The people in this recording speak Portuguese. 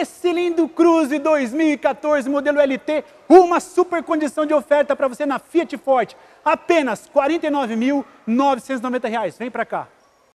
Esse cilindro Cruze 2014 modelo LT, uma super condição de oferta para você na Fiat Forte, apenas R$ 49.990. Vem para cá.